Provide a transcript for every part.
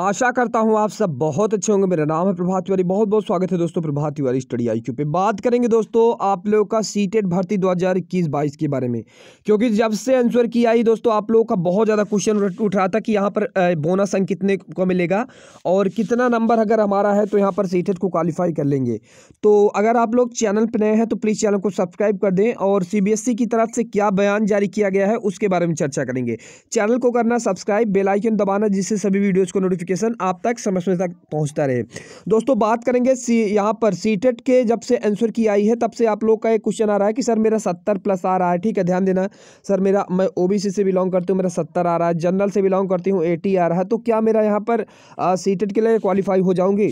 आशा करता हूं आप सब बहुत अच्छे होंगे मेरा नाम है प्रभात तिवारी बहुत बहुत स्वागत है दोस्तों Prabhat Tiwari study I Q पे बात करेंगे दोस्तों आप लोगों का सीटेट भर्ती 2021-22 के बारे में क्योंकि जब से आंसर की आई दोस्तों आप लोगों का बहुत ज़्यादा क्वेश्चन उठ रहा था कि यहाँ पर बोनस अंक कितने को मिलेगा और कितना नंबर अगर हमारा है तो यहाँ पर सीटेट को क्वालिफाई कर लेंगे तो अगर आप लोग चैनल पर नए हैं तो प्लीज़ चैनल को सब्सक्राइब कर दें और सी e की तरफ से क्या बयान जारी किया गया है उसके बारे में चर्चा करेंगे चैनल को करना सब्सक्राइब बेलाइकन दबाना जिससे सभी वीडियोज़ को नोटिफिक नोटिफिकेशन आप तक समय समय तक पहुँचता रहे दोस्तों बात करेंगे सी यहाँ पर सी e के जब से आंसर की आई है तब से आप लोग का एक क्वेश्चन आ रहा है कि सर मेरा सत्तर प्लस आ रहा है ठीक है ध्यान देना सर मेरा मैं ओ से बिलोंग करती हूँ मेरा सत्तर आ रहा है जनरल से बिलोंग करती हूँ एटी आ रहा है तो क्या मेरा यहाँ पर सी e के लिए क्वालिफाई हो जाऊँगी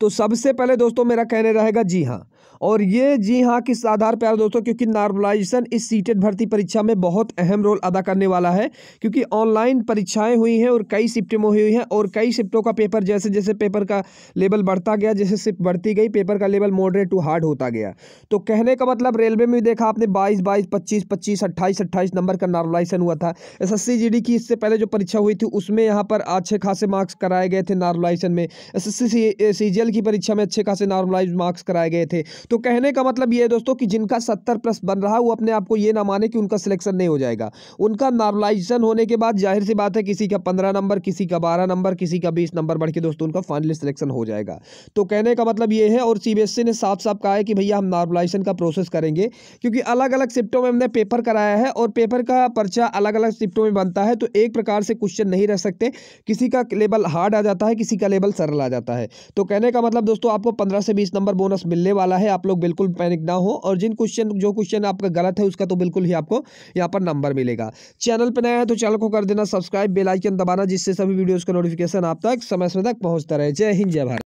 तो सबसे पहले दोस्तों मेरा कहने रहेगा जी हाँ और ये जी हाँ किस आधार पर दोस्तों क्योंकि नॉर्मलाइजेशन इस सीटेट भर्ती परीक्षा में बहुत अहम रोल अदा करने वाला है क्योंकि ऑनलाइन परीक्षाएं हुई हैं और कई शिफ्टें हुई हैं और कई शिफ्टों का पेपर जैसे जैसे पेपर का लेवल बढ़ता गया जैसे शिफ्ट बढ़ती गई पेपर का लेवल मॉडरेट टू हार्ड होता गया तो कहने का मतलब रेलवे में भी देखा आपने बाईस बाईस पच्चीस पच्चीस अट्ठाईस अट्ठाईस नंबर का नॉर्मलाइजेशन हुआ था एस एस की इससे पहले जो परीक्षा हुई थी उसमें यहाँ पर अच्छे खासे मार्क्स कराए गए थे नॉर्मलाइजेशन में एस एस की परीक्षा में अच्छे खासे नॉर्मलाइज मार्क्स कराए गए थे तो कहने का मतलब यह है दोस्तों कि जिनका सत्तर प्लस बन रहा वो अपने आप को ये ना माने कि उनका सिलेक्शन नहीं हो जाएगा उनका नॉर्मलाइजेशन होने के बाद जाहिर सी बात है किसी का पंद्रह नंबर किसी का बारह नंबर किसी का बीस नंबर बढ़ के दोस्तों उनका फाइनल सिलेक्शन हो जाएगा तो कहने का मतलब ये है और सी e ने साफ साफ कहा है कि भैया हम नॉर्मलाइजेशन का प्रोसेस करेंगे क्योंकि अलग अलग शिफ्टों में हमने पेपर कराया है और पेपर का पर्चा अलग अलग शिफ्टों में बनता है तो एक प्रकार से क्वेश्चन नहीं रह सकते किसी का लेवल हार्ड आ जाता है किसी का लेवल सरल आ जाता है तो कहने का मतलब दोस्तों आपको पंद्रह से बीस नंबर बोनस मिलने वाला वाला है आप लोग बिल्कुल पैनिक ना हो और जिन क्वेश्चन जो क्वेश्चन आपका गलत है उसका तो बिल्कुल ही आपको यहाँ पर नंबर मिलेगा चैनल पर नया है तो चैनल को कर देना सब्सक्राइब बेलाइकन दबाना जिससे सभी वीडियोज़ का नोटिफिकेशन आप तक समय समय तक पहुँचता रहे जय हिंद जय भारत